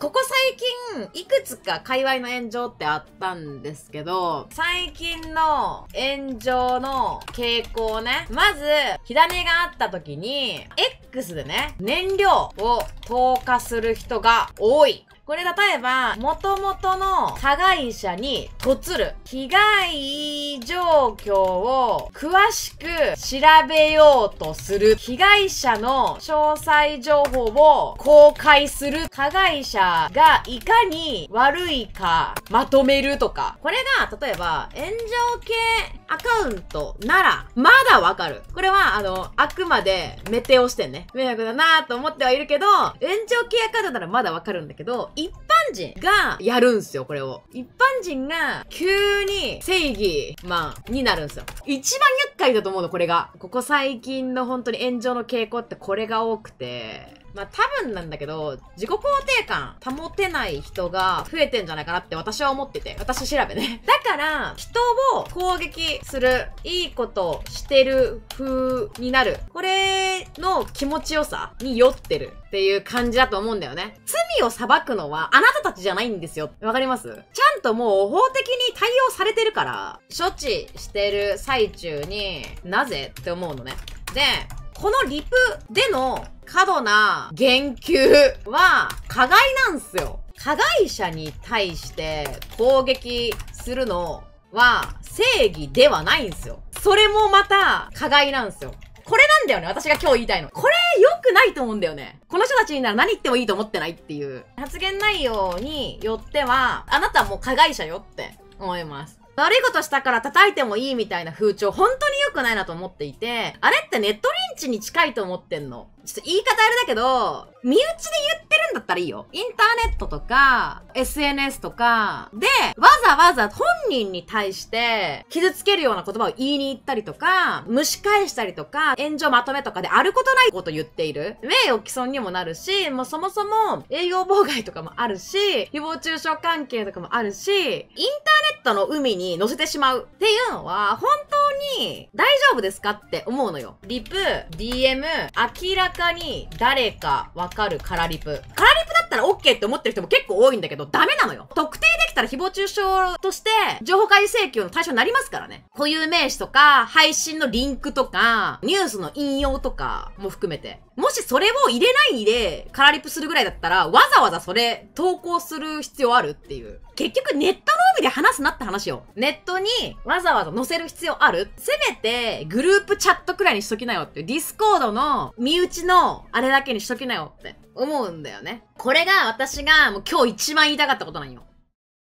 ここ最近、いくつか界隈の炎上ってあったんですけど、最近の炎上の傾向ね。まず、火種があった時に、X でね、燃料を投下する人が多い。これ例えば、元々の加害者に嫁る。被害状況を詳しく調べようとする。被害者の詳細情報を公開する。加害者がいかに悪いかまとめるとか。これが、例えば、炎上系アカウントなら、まだわかる。これは、あの、あくまでメテオしてね。迷惑だなと思ってはいるけど、炎上系アカウントならまだわかるんだけど、一般人がやるんすよ、これを。一般人が急に正義まあ、になるんすよ。一番厄介だと思うの、これが。ここ最近の本当に炎上の傾向ってこれが多くて、まあ多分なんだけど、自己肯定感保てない人が増えてんじゃないかなって私は思ってて、私調べね。だから、人を攻撃する、いいことしてる風になる。これの気持ちよさに酔ってるっていう感じだと思うんだよね。つを裁くのはあなたたちじゃないんですよ。わかりますちゃんともう法的に対応されてるから、処置してる最中に、なぜって思うのね。で、このリプでの過度な言及は、加害なんすよ。加害者に対して攻撃するのは正義ではないんすよ。それもまた加害なんすよ。これなんだよね、私が今日言いたいの。これ良くないと思うんだよね。この人たちになら何言ってもいいと思ってないっていう。発言内容によっては、あなたはもう加害者よって思います。悪いことしたから叩いてもいいみたいな風潮、本当に良くないなと思っていて、あれってネットリンチに近いと思ってんの。ちょっと言い方あれだけど、身内で言ってんだったらいいよ。インターネットとか、SNS とか、で、わざわざ本人に対して、傷つけるような言葉を言いに行ったりとか、蒸し返したりとか、炎上まとめとかであることないこと言っている。名誉毀損にもなるし、もうそもそも営業妨害とかもあるし、誹謗中傷関係とかもあるし、インターネットの海に乗せてしまうっていうのは、本当に大夫ですかって思うのよ。リプ、DM、明らかに誰かわかるカラリプ。カラリプだったら OK って思ってる人も結構多いんだけど、ダメなのよ。特定でたら誹謗中傷として、情報開示請求の対象になりますからね。固有名詞とか、配信のリンクとか、ニュースの引用とかも含めて。もしそれを入れないで、カラリップするぐらいだったら、わざわざそれ、投稿する必要あるっていう。結局、ネットの海で話すなって話よ。ネットに、わざわざ載せる必要あるせめて、グループチャットくらいにしときなよっていう。ディスコードの、身内の、あれだけにしときなよって。思うんだよね。これが私がもう今日一番言いたかったことなんよ。